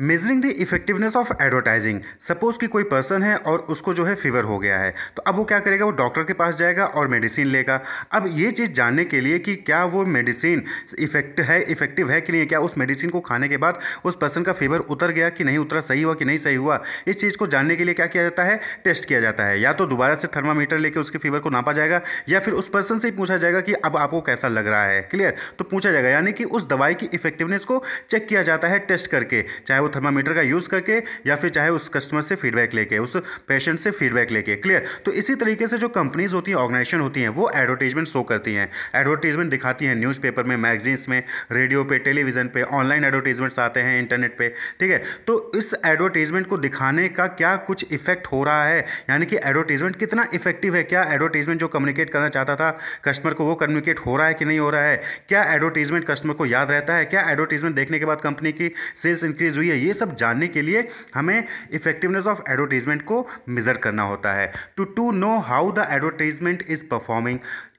measuring the effectiveness of advertising suppose कि कोई person है और उसको जो है फीवर हो गया है तो अब वो क्या करेगा वो डॉक्टर के पास जाएगा और मेडिसिन लेगा अब ये चीज़ जानने के लिए कि क्या वो मेडिसिन इफेक्ट है इफेक्टिव है कि नहीं क्या उस मेडिसिन को खाने के बाद उस पर्सन का फीवर उतर गया कि नहीं उतरा सही हुआ कि नहीं सही हुआ इस चीज़ को जानने के लिए क्या किया जाता है टेस्ट किया जाता है या तो दोबारा से थर्मामीटर लेकर उसके फीवर को नापा जाएगा या फिर उस पर्सन से ही पूछा जाएगा कि अब आपको कैसा लग रहा है क्लियर तो पूछा जाएगा यानी कि उस दवाई की इफेक्टिवनेस को चेक किया जाता है टेस्ट करके चाहे वो थर्मामीटर का यूज़ करके या फिर चाहे उस कस्टमर से फीडबैक लेके उस पेशेंट से फीडबैक लेके क्लियर तो इसी तरीके से जो कंपनीज होती हैं ऑर्गेनाइजेशन होती हैं वो एडवर्टीजमेंट शो करती हैं एडवर्टीजमेंट दिखाती हैं न्यूज़पेपर में मैगजीन्स में रेडियो पे टेलीविज़न पे ऑनलाइन एडवर्टीजमेंट्स आते हैं इंटरनेट पे ठीक है तो इस एडवर्टीजमेंट को दिखाने का क्या कुछ इफेक्ट हो रहा है यानी कि एडवर्टीजमेंट कितना इफेक्टिव है क्या एडवर्टीजमेंट जो कम्युनिकेट करना चाहता था कस्टमर को वो कम्युनिकेट हो रहा है कि नहीं हो रहा है क्या एडवर्टीजमेंट कस्टमर को याद रहता है क्या एडवर्टीजमेंट देखने के बाद कंपनी की सेल्स इंक्रीज हुई है है ये सब जानने के लिए हमें इफेक्टिवनेस ऑफ एडवर्टीजमेंट को मेज़र करना होता है to to know how the advertisement is performing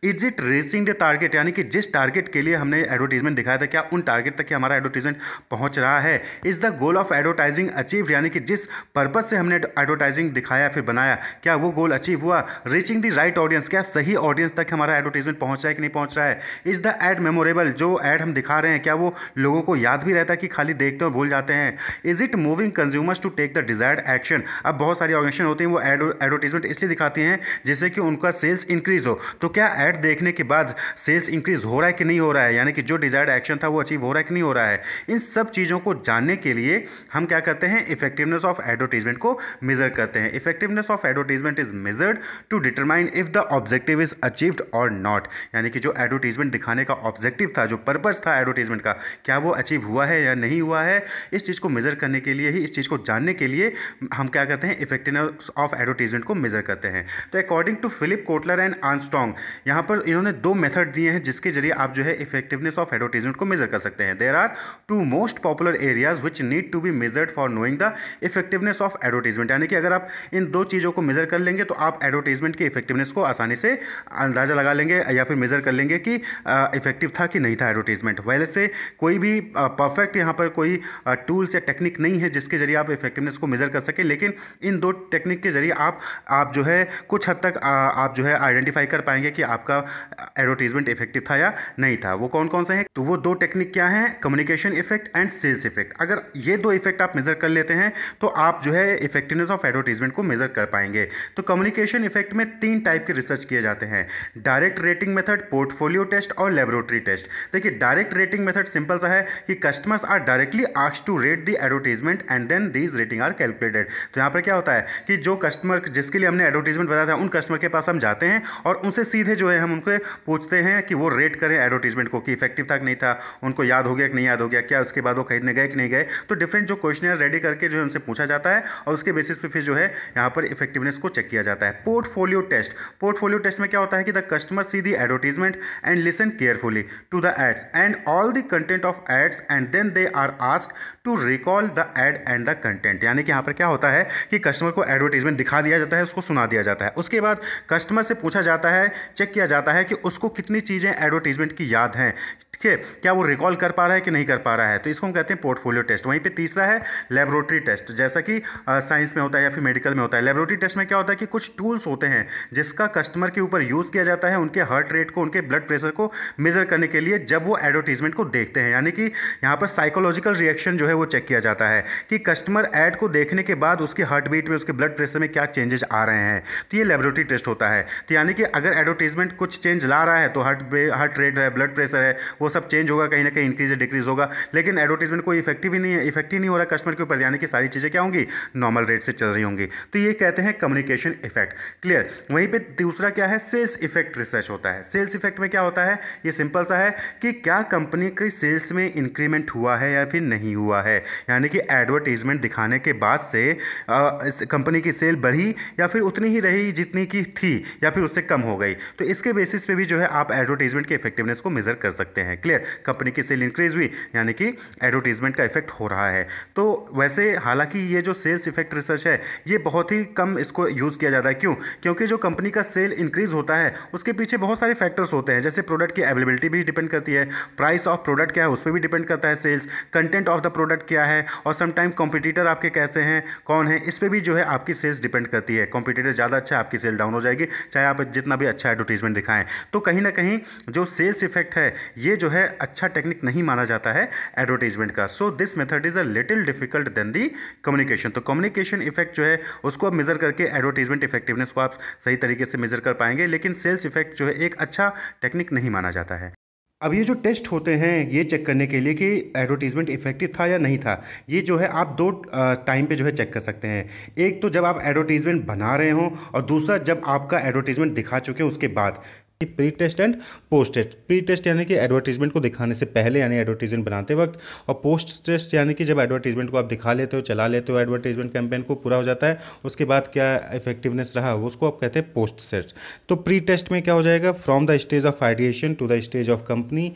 is it reaching the target यानी कि जिस टारगेट के लिए हमने एडवर्टीजमेंट दिखाया था क्या उन टारगेट तक हमारा एडवर्टीजमेंट पहुंच रहा है is the goal of advertising achieve यानी कि जिस पर्पज़ से हमने एडवर्टाइजिंग दिखाया फिर बनाया क्या वो गोल अचीव हुआ रीचिंग द राइट ऑडियंस क्या सही ऑडियंस तक हमारा एडवर्टीजमेंट पहुंच रहा है कि नहीं पहुंच रहा है इज़ द एड मेमोरेबल जो एड हम दिखा रहे हैं क्या वो लोगों को याद भी रहता है कि खाली देखते हैं भूल जाते हैं is it moving consumers to take the desired action अब बहुत सारी ऑर्गेनाइजेशन होती हैं वो एडवर्टीजमेंट इसलिए दिखाती हैं जिससे कि उनका सेल्स इंक्रीज हो तो क्या एड रिजल्ट देखने के बाद सेल्स इंक्रीज हो रहा है कि नहीं हो रहा है यानी कि जो डिजायर्ड एक्शन था वो अचीव हो रहा है कि नहीं हो रहा है इन सब चीज़ों को जानने के लिए हम क्या करते हैं इफेक्टिवनेस ऑफ एडवर्टीजमेंट को मेजर करते हैं effectiveness of advertisement is measured to determine if the objective is achieved और नॉट यानी कि जो एडवर्टीजमेंट दिखाने का ऑब्जेक्टिव था जो पर्पज था एडवर्टीजमेंट का क्या वो अचीव हुआ है या नहीं हुआ है इस चीज़ को मेजर करने के लिए ही इस चीज़ को जानने के लिए हम क्या करते हैं इफेक्टिवनेस ऑफ एडवर्टीजमेंट को मेजर करते हैं तो according to Philip Kotler and Armstrong यहाँ पर इन्होंने दो मेथड दिए हैं जिसके जरिए आप जो है इफेक्टिवनेस ऑफ एडवर्टीजमेंट को मेजर कर सकते हैं there are two most popular areas which need to be measured for knowing the effectiveness of advertisement यानी कि अगर आप इन दो चीज़ों को मेजर कर लेंगे तो आप एडवर्टीजमेंट की इफेक्टिवनेस को आसानी से अंदाजा लगा लेंगे या फिर मेजर कर लेंगे कि इफेक्टिव था कि नहीं था एडवर्टीजमेंट वैसे से कोई भी परफेक्ट यहाँ पर कोई टूल्स या टेक्निक नहीं है जिसके जरिए आप इफेक्टिवनेस को मेजर कर सकें लेकिन इन दो टेक्निक के जरिए आप आप जो है कुछ हद तक आप जो है आइडेंटिफाई कर पाएंगे कि आप आपका एडवर्टीजमेंट इफेक्टिव था या नहीं था वो कौन कौन से हैं तो वो दो टेक्निक क्या हैं communication effect and sales effect अगर ये दो इफेक्ट आप मेजर कर लेते हैं तो आप जो है इफेक्टिवनेस ऑफ एडवर्टीजमेंट को मेजर कर पाएंगे तो कम्युनिकेशन इफेक्ट में तीन टाइप के रिसर्च किए जाते हैं direct rating method portfolio test और लेबोरेटरी टेस्ट देखिए डायरेक्ट रेटिंग मेथड सिंपल सा है कि customers are directly ask to rate the advertisement and then these rating are calculated तो यहां पर क्या होता है कि जो कस्टमर जिसके लिए हमने एडवर्टीजमेंट बताया था उन कस्टमर के पास हम जाते हैं और उनसे सीधे जो है में हम उनके पूछते हैं कि वो रेट करें एडवर्टीजमेंट को कि इफेक्टिव था कि नहीं था उनको याद हो गया कि नहीं याद हो गया क्या उसके बाद वो खरीदने गए कि नहीं गए तो डिफरेंट जो क्वेश्चन रेडी करके जो है उनसे पूछा जाता है और उसके बेसिस पर फिर जो है यहाँ पर इफेक्टिवनेस को चेक किया जाता है पोर्टफोलियो टेस्ट पोर्टफोलियो टेस्ट में क्या होता है कि the customer see the advertisement and listen carefully to the ads and all the content of ads and then they are ask to recall the ad and the content यानी कि यहाँ पर क्या होता है कि कस्टमर को एडवर्टीजमेंट दिखा दिया जाता है उसको सुना दिया जाता है उसके बाद कस्टमर से पूछा जाता है चेक किया किया जाता है कि उसको कितनी चीज़ें एडवर्टीजमेंट की याद हैं ठीक है क्या वो रिकॉल कर पा रहा है कि नहीं कर पा रहा है तो इसको हम कहते हैं पोर्टफोलियो टेस्ट वहीं पे तीसरा है लेबोरेटरी टेस्ट जैसा कि साइंस में होता है या फिर मेडिकल में होता है लेबोरेटरी टेस्ट में क्या होता है कि कुछ टूल्स होते हैं जिसका कस्टमर के ऊपर यूज़ किया जाता है उनके हार्ट रेट को उनके ब्लड प्रेशर को मेजर करने के लिए जब वो एडवर्टीजमेंट को देखते हैं यानी कि यहाँ पर साइकोलॉजिकल रिएक्शन जो है वो चेक किया जाता है कि कस्टमर एड को देखने के बाद उसके हार्ट बीट में उसके ब्लड प्रेशर में क्या चेंजेस आ रहे हैं तो ये लेबोरेटरी टेस्ट होता है तो यानी कि अगर एडवर्टीजमेंट कुछ चेंज ला रहा है तो हार्ट हार्ट रेट है ब्लड प्रेशर है वो सब चेंज होगा कहीं ना कहीं इंक्रीज या डिक्रीज होगा लेकिन एडवर्टीजमेंट कोई इफेक्टिव ही नहीं है इफेक्टिव नहीं हो रहा कस्टमर के ऊपर यानी कि सारी चीज़ें क्या होंगी नॉर्मल रेट से चल रही होंगी तो ये कहते हैं कम्युनिकेशन इफेक्ट क्लियर वहीं पर दूसरा क्या है सेल्स इफेक्ट रिसर्च होता है सेल्स इफेक्ट में क्या होता है ये सिंपल सा है कि क्या कंपनी के सेल्स में इंक्रीमेंट हुआ है या फिर नहीं हुआ है यानी कि एडवर्टीजमेंट दिखाने के बाद से कंपनी की सेल बढ़ी या फिर उतनी ही रही जितनी की थी या फिर उससे कम हो गई तो इसके बेसिस पे भी जो है आप एडवर्टीजमेंट की इफेक्टिवनेस को मेजर कर सकते हैं हैं क्लियर कंपनी की सेल इंक्रीज हुई यानी कि एडवर्टीजमेंट का इफेक्ट हो रहा है तो वैसे हालांकि ये जो सेल्स इफेक्ट रिसर्च है ये बहुत ही कम इसको यूज़ किया जाता है क्यों क्योंकि जो कंपनी का सेल इंक्रीज होता है उसके पीछे बहुत सारे फैक्टर्स होते हैं जैसे प्रोडक्ट की अवेलेबिलिटी भी डिपेंड करती है प्राइस ऑफ प्रोडक्ट क्या है उस पर भी डिपेंड करता है sales content of the product क्या है और समटाइम कॉम्पिटिटर आपके कैसे हैं कौन है इस पर भी जो है आपकी सेल्स डिपेंड करती है कॉम्पिटिटर ज़्यादा अच्छा आपकी सेल डाउन हो जाएगी चाहे आप जितना भी अच्छा एडवर्टीजमेंट दिखाएं तो कहीं ना कहीं जो सेल्स इफेक्ट है ये जो है अच्छा टेक्निक नहीं माना जाता है एडवर्टीजमेंट का so this method is a little difficult than the communication तो कम्युनिकेशन इफेक्ट जो है उसको आप मेज़र करके एडवर्टीजमेंट इफेक्टिवनेस को आप सही तरीके से मेज़र कर पाएंगे लेकिन सेल्स इफेक्ट जो है एक अच्छा टेक्निक नहीं माना जाता है अब ये जो टेस्ट होते हैं ये चेक करने के लिए कि एडवर्टीजमेंट इफेक्टिव था या नहीं था ये जो है आप दो टाइम पे जो है चेक कर सकते हैं एक तो जब आप एडवर्टीजमेंट बना रहे हों और दूसरा जब आपका एडवर्टीजमेंट दिखा चुके हैं उसके बाद pre test and post test pre test यानी कि एडवर्टीजमेंट को दिखाने से पहले यानी एडवर्टीजमेंट बनाते वक्त और पोस्ट टेस्ट यानी कि जब एडवर्टीजमेंट को आप दिखा लेते हो चला लेते हो एडवर्टीजमेंट कैंपेन को पूरा हो जाता है उसके बाद क्या इफेक्टिवनेस रहा उसको आप कहते हैं पोस्ट सेट तो प्री टेस्ट में क्या हो जाएगा from the stage of ideation to the stage of company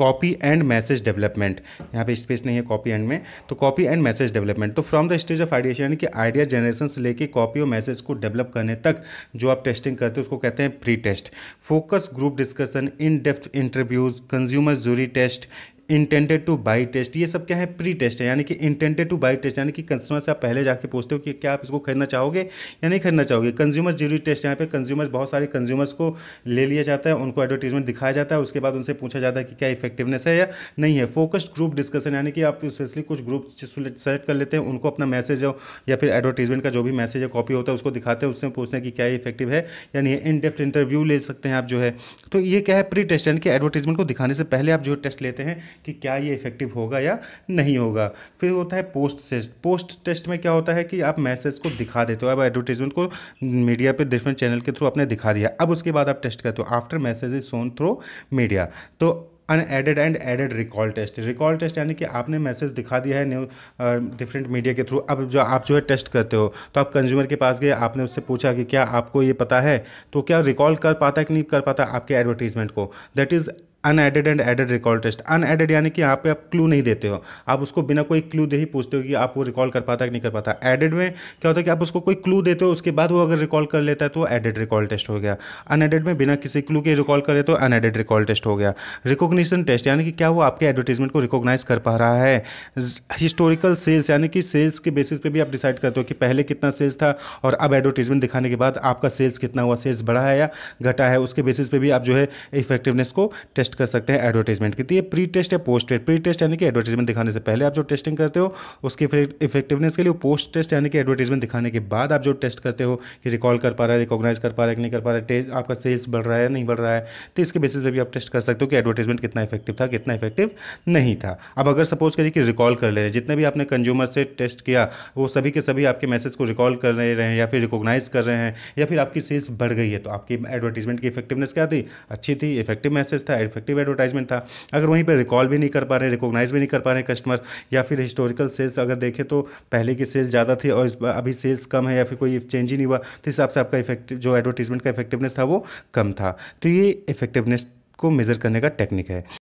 copy and message development यहाँ पे स्पेस नहीं है कॉपी एंड में तो कॉपी एंड मैसेज डेवलपमेंट तो from the stage of idea यानी कि आइडिया जनरेशन से लेके कॉपी और मैसेज को डेवलप करने तक जो आप टेस्टिंग करते हो उसको कहते हैं pre test focus group discussion in depth interviews consumer jury test intended to buy test ये सब क्या है प्री टेस्ट है यानी कि इंटेंटेड टू बाई टेस्ट यानी कि कंज्यूमर से आप पहले जाके पूछते हो कि क्या आप इसको खरीदना चाहोगे या नहीं खरीदना चाहोगे कंज्यूमर ज्यूरी टेस्ट यहाँ पे कंज्यूमर्स बहुत सारे कंज्यूमर्स को ले लिया जाता है उनको एडवर्टीजमेंट दिखाया जाता है उसके बाद उनसे पूछा जाता है कि क्या इफेक्टिवनेस है या नहीं है फोकस्ड ग्रुप डिस्कशन यानी कि आप स्पेशली कुछ ग्रुप सेलेक्ट कर लेते हैं उनको अपना मैसेज या फिर एडवर्टीजमेंट का जो भी मैसेज या कॉपी होता है उसको दिखाते हैं उससे पूछते हैं कि क्या इफेक्टिव है या नहीं इन डेप्थ इंटरव्यू ले सकते हैं आप जो है तो ये क्या है प्री टेस्ट यानी कि एडवर्टीजमेंट को दिखाने से पहले आप जो टेस्ट लेते हैं कि क्या ये इफेक्टिव होगा या नहीं होगा फिर होता है पोस्ट टेस्ट पोस्ट टेस्ट में क्या होता है कि आप मैसेज को दिखा देते हो अब एडवर्टीजमेंट को मीडिया पर डिफरेंट चैनल के थ्रू आपने दिखा दिया अब उसके बाद आप टेस्ट करते हो after message is shown through media तो unaided and aided recall test recall test यानी कि आपने मैसेज दिखा दिया है न्यू डिफरेंट मीडिया के थ्रू अब जो आप जो है टेस्ट करते हो तो आप कंज्यूमर के पास गए आपने उससे पूछा कि क्या आपको ये पता है तो क्या रिकॉल कर पाता है कि नहीं कर पाता आपके एडवर्टीजमेंट को that is unaided and aided recall test unaided यानी कि यहाँ पे आप क्लू नहीं देते हो आप उसको बिना कोई क्लू दे ही पूछते हो कि आप वो रिकॉल कर पाता है कि नहीं कर पाता एडेड में क्या होता है कि आप उसको कोई क्लू देते हो उसके बाद वो अगर रिकॉल कर लेता है तो एडेड रिकॉल टेस्ट हो गया अनएडेड में बिना किसी क्लू के रिकॉल करे तो अनएडेड रिकॉल टेस्ट हो गया रिकोगनीशन टेस्ट यानी कि क्या वो आपके एडवर्टीजमेंट को रिकोगनाइज कर पा रहा है हिस्टोरिकल सेल्स यानी कि सेल्स के बेसिस पर भी आप डिसाइड करते हो कि पहले कितना सेल्स था और अब एडवर्टीजमेंट दिखाने के बाद आपका सेल्स कितना हुआ सेल्स बढ़ा है या घटा है उसके बेसिस पर भी आप जो है इफेक्टिवनेस को टेस्ट टेस्ट कर सकते हैं एडवर्टीजमेंट की तो ये प्री टेस्ट है पोस्ट टेस्ट प्री टेस्ट यानी कि एडवर्टीजमेंट दिखाने से पहले आप जो टेस्टिंग करते हो उसकी इफेक्टिवनेस के लिए पोस्ट टेस्ट यानी कि एडवर्टीजमेंट दिखाने के बाद आप जो टेस्ट करते हो कि रिकॉल कर पा रहा है रिकॉग्नाइज कर पा रहा है कि नहीं कर पा रहा है आपका सेल्स बढ़ रहा है नहीं बढ़ रहा है तो इसके बेसिस पर भी आप टेस्ट कर सकते हो कि एडवर्टीजमेंट कितना इफेक्टिव था कितना इफेक्टिव नहीं था अब अगर सपोज करिए कि रिकॉल कर ले रहे जितने भी आपने कंज्यूमर से टेस्ट किया वो सभी के सभी आपके मैसेज को रिकॉल कर रहे हैं या फिर रिकॉग्नाइज कर रहे हैं या फिर आपकी सेल्स बढ़ गई है तो आपकी एडवर्टीजमेंट की इफेक्टिवनेस क्या थी अच्छी थी इफेक्टिव मैसेज था इफेक्टिव एडवर्टाइजमेंट था अगर वहीं पर रिकॉल भी नहीं कर पा रहे रिकोगनाइज भी नहीं कर पा रहे कस्टमर या फिर हिस्टोरिकल सेल्स अगर देखें तो पहले की सेल्स ज़्यादा थी और अभी सेल्स कम है या फिर कोई चेंज ही नहीं हुआ तो हिसाब से आपका इफेक्टिव जो एडवर्टीजमेंट का इफेक्टिवनेस था वो कम था तो ये इफेक्टिवनेस को मेज़र करने का टेक्निक है